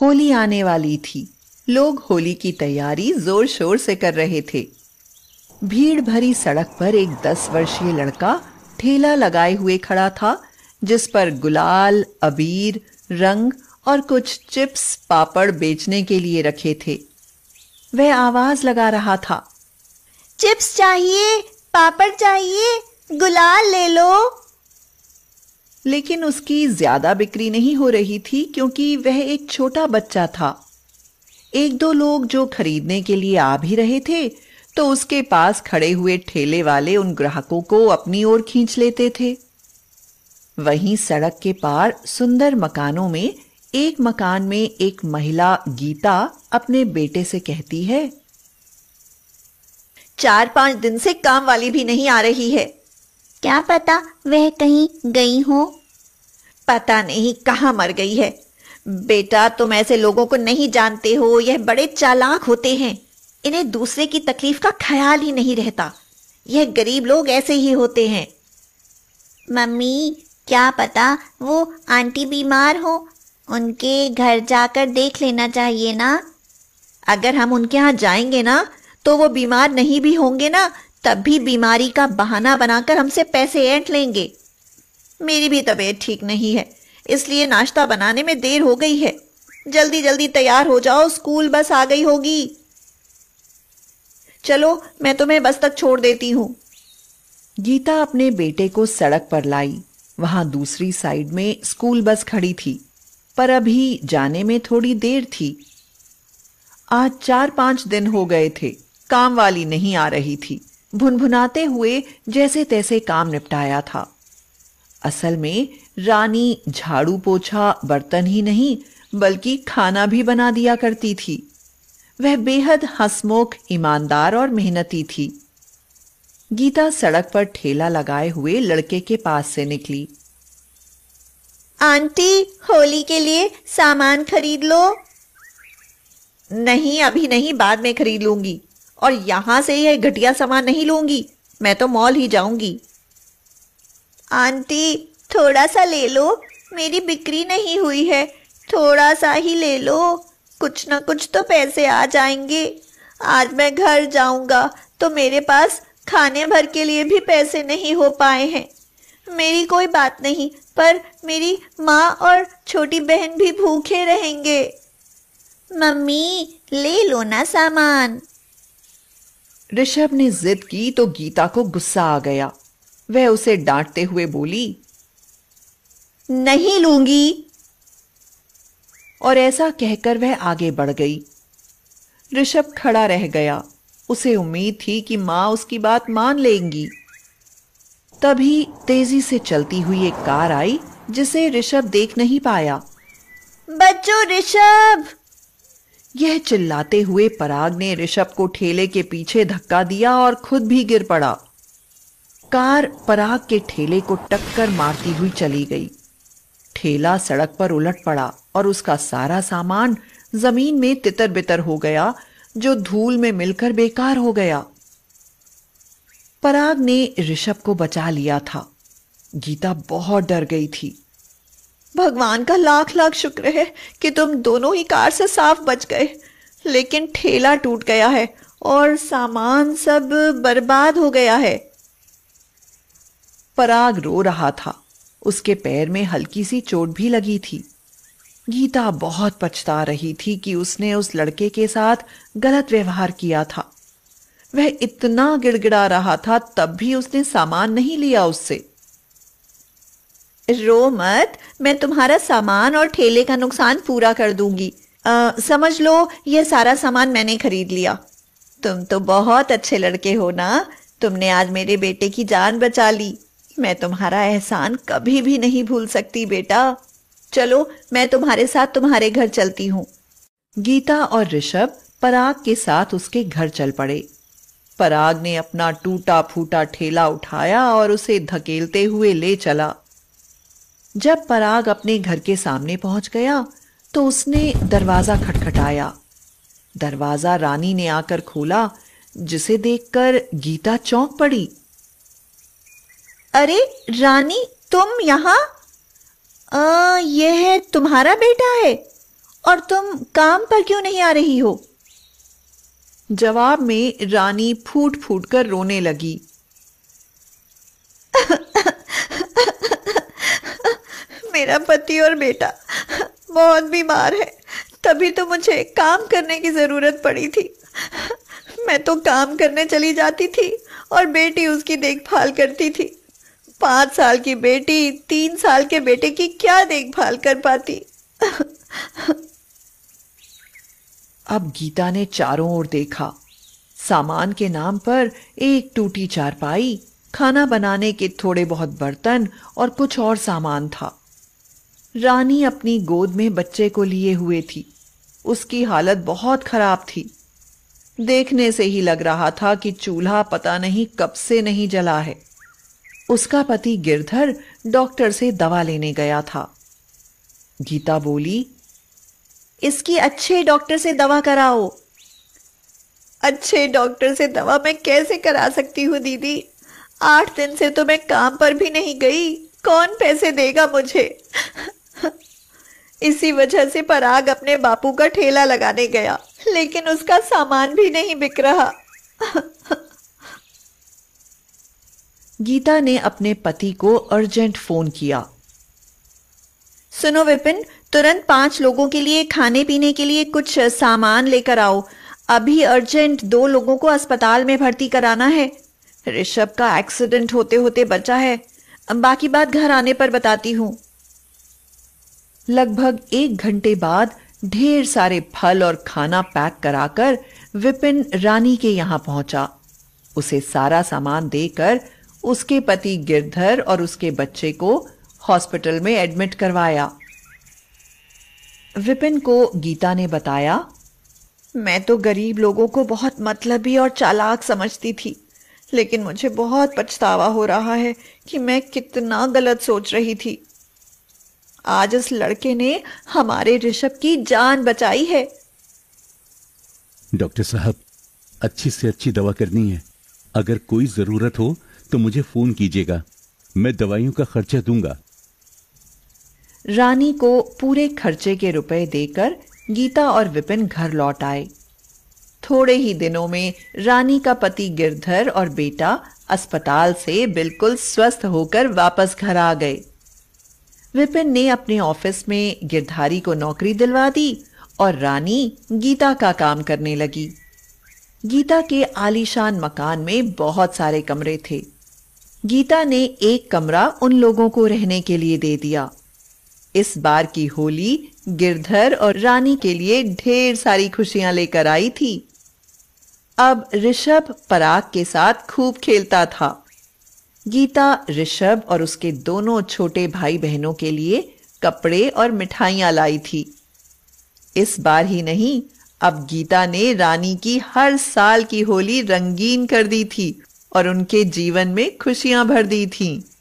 होली आने वाली थी लोग होली की तैयारी जोर शोर से कर रहे थे भीड़ भरी सड़क पर एक दस वर्षीय लड़का ठेला लगाए हुए खड़ा था जिस पर गुलाल अबीर रंग और कुछ चिप्स पापड़ बेचने के लिए रखे थे वह आवाज लगा रहा था चिप्स चाहिए पापड़ चाहिए गुलाल ले लो लेकिन उसकी ज्यादा बिक्री नहीं हो रही थी क्योंकि वह एक छोटा बच्चा था एक दो लोग जो खरीदने के लिए आ भी रहे थे तो उसके पास खड़े हुए ठेले वाले उन ग्राहकों को अपनी ओर खींच लेते थे वहीं सड़क के पार सुंदर मकानों में एक मकान में एक महिला गीता अपने बेटे से कहती है चार पांच दिन से काम वाली भी नहीं आ रही है क्या पता वह कहीं गई हो पता नहीं कहाँ मर गई है बेटा तुम ऐसे लोगों को नहीं जानते हो यह बड़े चालाक होते हैं इन्हें दूसरे की तकलीफ का ख्याल ही नहीं रहता यह गरीब लोग ऐसे ही होते हैं मम्मी क्या पता वो आंटी बीमार हो उनके घर जाकर देख लेना चाहिए ना अगर हम उनके यहाँ जाएंगे ना तो वो बीमार नहीं भी होंगे ना तब भी बीमारी का बहाना बनाकर हमसे पैसे ऐंठ लेंगे मेरी भी तबीयत ठीक नहीं है इसलिए नाश्ता बनाने में देर हो गई है जल्दी जल्दी तैयार हो जाओ स्कूल बस आ गई होगी चलो मैं तुम्हें बस तक छोड़ देती हूँ गीता अपने बेटे को सड़क पर लाई वहां दूसरी साइड में स्कूल बस खड़ी थी पर अभी जाने में थोड़ी देर थी आज चार पांच दिन हो गए थे काम वाली नहीं आ रही थी भुनभुनाते हुए जैसे तैसे काम निपटाया था असल में रानी झाड़ू पोछा बर्तन ही नहीं बल्कि खाना भी बना दिया करती थी वह बेहद हसमुख ईमानदार और मेहनती थी गीता सड़क पर ठेला लगाए हुए लड़के के पास से निकली आंटी होली के लिए सामान खरीद लो नहीं अभी नहीं बाद में खरीद लूंगी और यहां से यह घटिया सामान नहीं लूंगी मैं तो मॉल ही जाऊंगी आंटी थोड़ा सा ले लो मेरी बिक्री नहीं हुई है थोड़ा सा ही ले लो कुछ ना कुछ तो पैसे आ जाएंगे आज मैं घर जाऊंगा तो मेरे पास खाने भर के लिए भी पैसे नहीं हो पाए हैं मेरी कोई बात नहीं पर मेरी माँ और छोटी बहन भी भूखे रहेंगे मम्मी ले लो ना सामान ऋषभ ने जिद की तो गीता को गुस्सा आ गया वह उसे डांटते हुए बोली नहीं लूंगी और ऐसा कहकर वह आगे बढ़ गई ऋषभ खड़ा रह गया उसे उम्मीद थी कि मां उसकी बात मान लेंगी तभी तेजी से चलती हुई एक कार आई जिसे ऋषभ देख नहीं पाया बच्चों ऋषभ यह चिल्लाते हुए पराग ने ऋषभ को ठेले के पीछे धक्का दिया और खुद भी गिर पड़ा कार पराग के ठेले को टक्कर मारती हुई चली गई ठेला सड़क पर उलट पड़ा और उसका सारा सामान जमीन में तितर बितर हो गया जो धूल में मिलकर बेकार हो गया पराग ने ऋषभ को बचा लिया था गीता बहुत डर गई थी भगवान का लाख लाख शुक्र है कि तुम दोनों ही कार से साफ बच गए लेकिन ठेला टूट गया है और सामान सब बर्बाद हो गया है पराग रो रहा था उसके पैर में हल्की सी चोट भी लगी थी गीता बहुत पछता रही थी कि उसने उस लड़के के साथ गलत व्यवहार किया था वह इतना गिड़गिड़ा रहा था तब भी उसने सामान नहीं लिया उससे रो मत मैं तुम्हारा सामान और ठेले का नुकसान पूरा कर दूंगी आ, समझ लो यह सारा सामान मैंने खरीद लिया तुम तो बहुत अच्छे लड़के हो ना तुमने आज मेरे बेटे की जान बचा ली मैं तुम्हारा एहसान कभी भी नहीं भूल सकती बेटा चलो मैं तुम्हारे साथ तुम्हारे घर चलती हूँ गीता और ऋषभ पराग के साथ उसके घर चल पड़े पराग ने अपना टूटा फूटा ठेला उठाया और उसे धकेलते हुए ले चला जब पराग अपने घर के सामने पहुंच गया तो उसने दरवाजा खटखटाया दरवाजा रानी ने आकर खोला जिसे देखकर गीता चौंक पड़ी अरे रानी तुम यहां यह है तुम्हारा बेटा है और तुम काम पर क्यों नहीं आ रही हो जवाब में रानी फूट फूट कर रोने लगी मेरा पति और बेटा बहुत बीमार है तभी तो मुझे काम करने की ज़रूरत पड़ी थी मैं तो काम करने चली जाती थी और बेटी उसकी देखभाल करती थी पाँच साल की बेटी तीन साल के बेटे की क्या देखभाल कर पाती अब गीता ने चारों ओर देखा सामान के नाम पर एक टूटी चारपाई खाना बनाने के थोड़े बहुत बर्तन और कुछ और सामान था रानी अपनी गोद में बच्चे को लिए हुए थी उसकी हालत बहुत खराब थी देखने से ही लग रहा था कि चूल्हा पता नहीं कब से नहीं जला है उसका पति गिरधर डॉक्टर से दवा लेने गया था गीता बोली इसकी अच्छे डॉक्टर से दवा कराओ अच्छे डॉक्टर से दवा मैं कैसे करा सकती हूँ दीदी आठ दिन से तो मैं काम पर भी नहीं गई कौन पैसे देगा मुझे इसी वजह से पराग अपने बापू का ठेला लगाने गया लेकिन उसका सामान भी नहीं बिक रहा गीता ने अपने पति को अर्जेंट फोन किया सुनो विपिन तुरंत पांच लोगों के लिए खाने पीने के लिए कुछ सामान लेकर आओ अभी अर्जेंट दो लोगों को अस्पताल में भर्ती कराना है ऋषभ का एक्सीडेंट होते होते बचा है बाकी बात घर आने पर बताती हूँ लगभग एक घंटे बाद ढेर सारे फल और खाना पैक कराकर विपिन रानी के यहां पहुंचा उसे सारा सामान देकर उसके पति गिरधर और उसके बच्चे को हॉस्पिटल में एडमिट करवाया विपिन को गीता ने बताया मैं तो गरीब लोगों को बहुत मतलबी और चालाक समझती थी लेकिन मुझे बहुत पछतावा हो रहा है कि मैं कितना गलत सोच रही थी आज इस लड़के ने हमारे ऋषभ की जान बचाई है डॉक्टर साहब अच्छी से अच्छी दवा करनी है अगर कोई जरूरत हो तो मुझे फोन कीजिएगा मैं दवाइयों का खर्चा दूंगा रानी को पूरे खर्चे के रुपए देकर गीता और विपिन घर लौट आए थोड़े ही दिनों में रानी का पति गिरधर और बेटा अस्पताल से बिल्कुल स्वस्थ होकर वापस घर आ गए विपिन ने अपने ऑफिस में गिरधारी को नौकरी दिलवा दी और रानी गीता का काम करने लगी गीता के आलीशान मकान में बहुत सारे कमरे थे गीता ने एक कमरा उन लोगों को रहने के लिए दे दिया इस बार की होली गिरधर और रानी के लिए ढेर सारी खुशियां लेकर आई थी अब ऋषभ पराग के साथ खूब खेलता था गीता ऋषभ और उसके दोनों छोटे भाई बहनों के लिए कपड़े और मिठाइयां लाई थी इस बार ही नहीं अब गीता ने रानी की हर साल की होली रंगीन कर दी थी और उनके जीवन में खुशियां भर दी थीं।